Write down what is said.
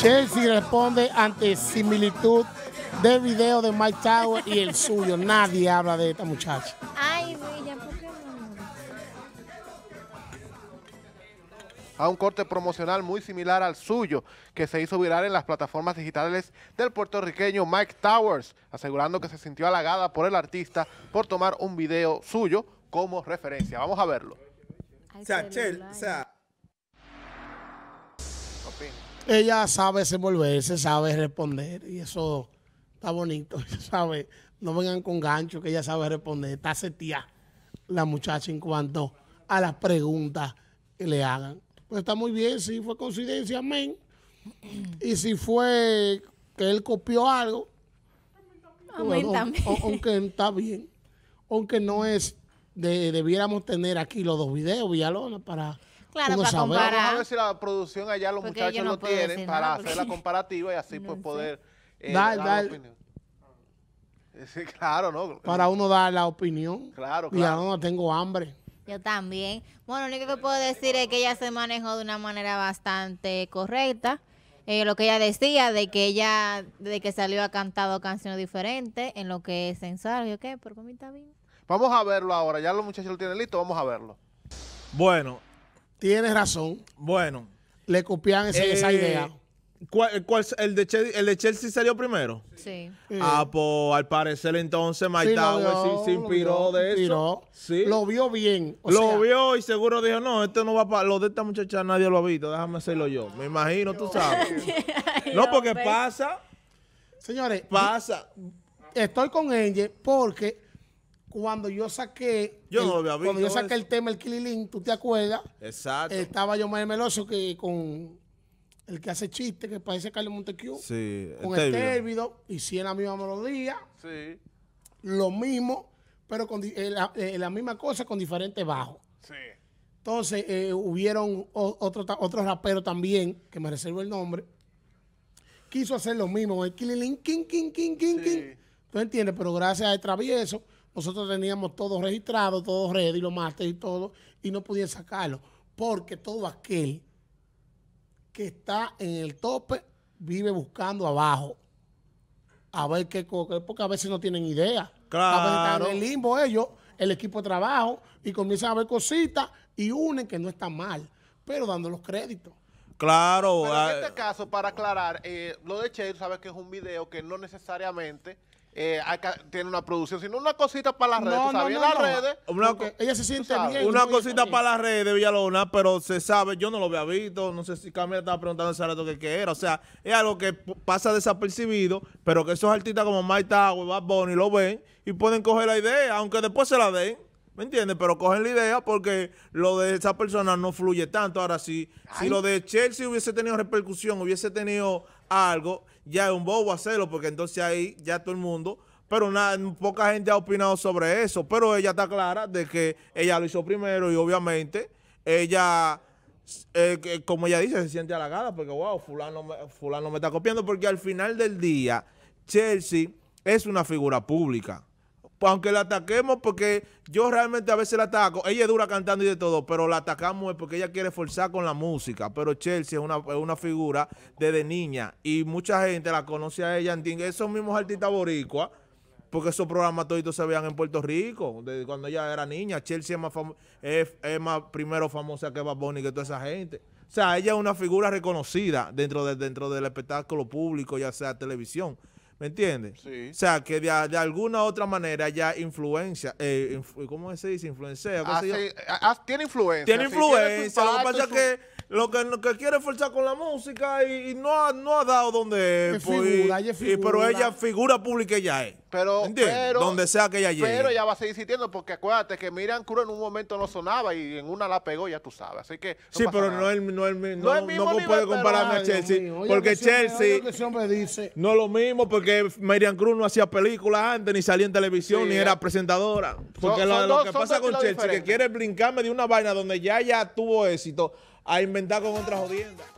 Chelsea responde ante similitud del video de Mike Towers y el suyo. Nadie habla de esta muchacha. Ay, ¿por A un corte promocional muy similar al suyo que se hizo viral en las plataformas digitales del puertorriqueño Mike Towers, asegurando que se sintió halagada por el artista por tomar un video suyo como referencia. Vamos a verlo. o sea, Chelsea, o sea ella sabe desenvolverse, sabe responder y eso está bonito, sabe. No vengan con gancho que ella sabe responder, está setía la muchacha en cuanto a las preguntas que le hagan. Pues está muy bien, si fue coincidencia, amén. Mm. Y si fue que él copió algo, pues, aunque, aunque está bien, aunque no es, debiéramos tener aquí los dos videos, Villalona, para Claro, para comparar. Vamos a ver si la producción allá los muchachos lo tienen para hacer la comparativa y así pues poder eh, dar la opinión. Sí, claro, ¿no? Para uno dar la opinión. Claro, claro. Y no tengo hambre. Yo también. Bueno, lo único que puedo decir es que ella se manejó de una manera bastante correcta. Eh, lo que ella decía de que ella, de que salió, ha cantado canciones diferentes en lo que es Yo ¿Qué? ¿Por qué está bien? Vamos a verlo ahora. Ya los muchachos lo tienen listo. Vamos a verlo. Bueno, Tienes razón. Bueno. Le copian esa, eh, idea. ¿cuál, el, de Chelsea, salió primero? Sí. Ah, pues al parecer entonces Mike pues, se, inspiró de eso. Sí. Lo vio bien. lo vio y seguro dijo, no, esto no va para... Lo de esta muchacha nadie lo ha visto, déjame hacerlo yo. Me imagino, tú sabes. no, porque pasa... Señores... Pasa. Estoy con Angel porque cuando yo saqué. el, Cuando yo saqué el tema, el Kililín, ¿tú te acuerdas? Exacto. Estaba yo más meloso que con el que hace chiste, que parece Carlos Montecchio. Sí. Con el térvido. Hicieron la misma melodía. Sí. Lo mismo, pero con eh, eh, la, misma cosa con diferentes bajos. Sí. Entonces, eh, hubieron otros otro raperos también, que me reservo el nombre, quiso hacer lo mismo, el Kililín, king, king, king, king, ¿Tú entiendes? Pero gracias a el Travieso, nosotros teníamos todo registrado, todo ready, los martes y todo, y no podían sacarlo. Porque todo aquel que está en el tope vive buscando abajo. A ver qué porque a veces no tienen idea. Claro. en el limbo ellos, el equipo de trabajo, y comienzan a ver cositas y unen que no está mal, pero dando los créditos. Claro. en ah, este caso, para aclarar, eh, lo de Che, sabes que es un video que no necesariamente eh, tiene una producción, sino una cosita para las redes. las redes ella se siente bien. Una cosita para las redes, Villalona, pero se sabe, yo no lo había visto, no sé si Camila estaba preguntando ese rato que qué era. O sea, es algo que pasa desapercibido, pero que esos artistas como Mike Tower, Bad Bunny lo ven y pueden coger la idea, aunque después se la den. ¿Me entiendes? Pero cogen la idea porque lo de esa persona no fluye tanto. Ahora, si, lo de Chelsea hubiese tenido repercusión, hubiese tenido algo, ya es un bobo hacerlo, porque entonces ahí ya todo el mundo. Pero nada, poca gente ha opinado sobre eso. Pero ella está clara de que ella lo hizo primero y obviamente ella, eh, como ella dice, se siente halagada porque, wow, fulano fulano me está copiando. Porque al final del día, Chelsea es una figura pública. Pues aunque la ataquemos, porque yo realmente a veces la ataco, ella es dura cantando y de todo, pero la atacamos porque ella quiere forzar con la música. Pero Chelsea es una, figura desde niña y mucha gente la conoce a ella, esos mismos artistas boricuas, porque esos programas toditos se veían en Puerto Rico, desde cuando ella era niña. Chelsea es más, más primero famosa que Bad Bunny, que toda esa gente. O sea, ella es una figura reconocida dentro, de, dentro del espectáculo público, ya sea televisión. ¿Me entiendes? Sí. O sea, que de, alguna u otra manera ya influencia, eh, ¿cómo se dice? Influencia. Ah, ah, tiene influencia. Tiene influencia. lo que pasa es que lo que, quiere es quiere forzar con la música y, no, ha, no ha dado donde pero ella figura pública ya es. Pero, donde sea que ella Pero ella va a seguir sintiendo porque acuérdate que Miriam Cruz en un momento no sonaba y en una la pegó, ya tú sabes. Así que. sí, pero no es no, no, mismo no puede compararme a Chelsea. porque Chelsea. No es lo mismo porque Miriam Cruz no hacía películas antes, ni salía en televisión, ni era presentadora. Porque lo, que pasa con Chelsea, que quiere brincarme de una vaina donde ya ya tuvo éxito a inventar con otras jodiendas.